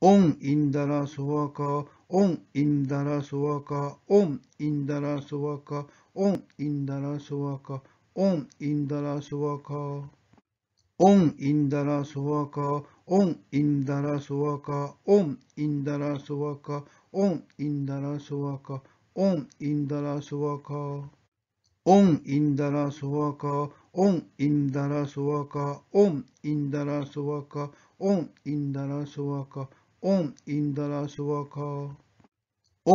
옴 인다라 소아카 옴 인다라 소아카 옴 인다라 소아카 옴 인다라 소아카 옴 인다라 소아카 옴 인다라 소아카 옴 인다라 소아카 옴 인다라 소아카 옴 인다라 소아카 옴 인다라 소아카 옴 인다라 소아카 옴 인다라 소아카 옴 인다라 소아카 옴 인다라 소아카 オン・インダラ・スワカ。オ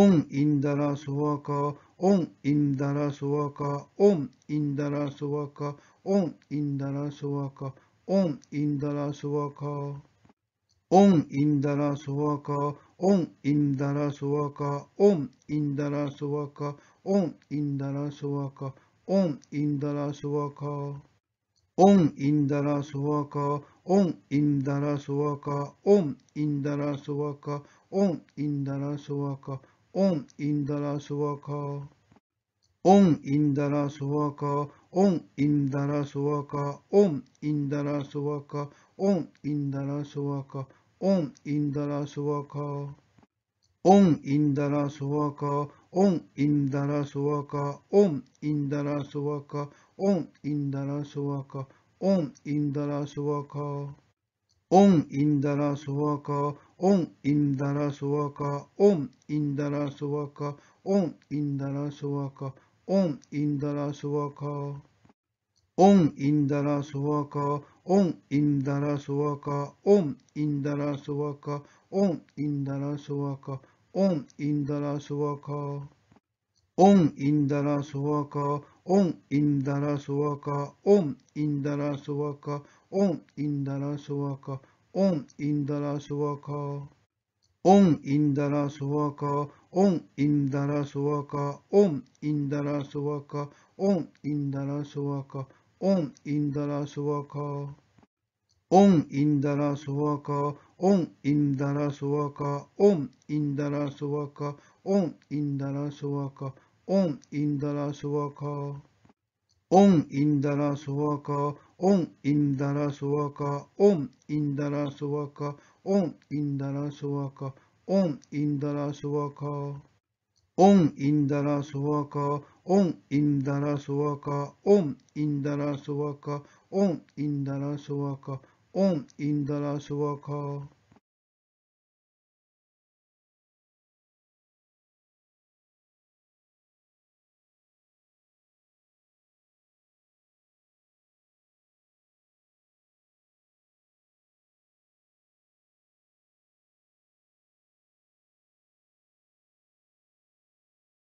ン・インダラ・スワカ。オン・インダラ・スワカ。オン・インダラ・スワカ。オン・インダラ・スワカ。オン・インダラ・スワカ。オン・インダラ・スワカ。オン・インダラ・スワカ。オン・インダラ・スワカ。オン・インダラ・スワカ。オン・インダラ・スワカ。on indaraswaka, on indaraswaka, on indaraswaka, on indaraswaka, on indaraswaka, on indaraswaka, on indaraswaka, on indaraswaka, on indaraswaka, on indaraswaka, on indaraswaka, オン・インダラ・ソワカ、オン・インダラ・ソワカ、オン・インダラ・ソワカ、オン・インダラ・ソワカ。オン・インダラ・ソワカ、オン・インダラ・ソワカ、オン・インダラ・ソワカ、オン・インダラ・ソワカ、オン・インダラ・ソワカ。オン・インダラ・ソワカ、オン・インダラ・ソワカ、オン・インダラ・ソワカ、オン・インダラ・ソワカ、On indara suvaka. On indara suvaka. On indara suvaka. On indara suvaka. On indara suvaka. On indara suvaka. On indara suvaka. On indara suvaka. On indara suvaka. On indara suvaka. On indara suvaka. 옴 인다라 소아카 옴 인다라 소아카 옴 인다라 소아카 옴 인다라 소아카 옴 인다라 소아카 옴 인다라 소아카 옴 인다라 소아카 옴 인다라 소아카 옴 인다라 소아카 옴 인다라 소아카 옴 인다라 소아카 옴 인다라 소아카 옴 인다라 소아카 옴 인다라 소아카 Om Indra Suvakha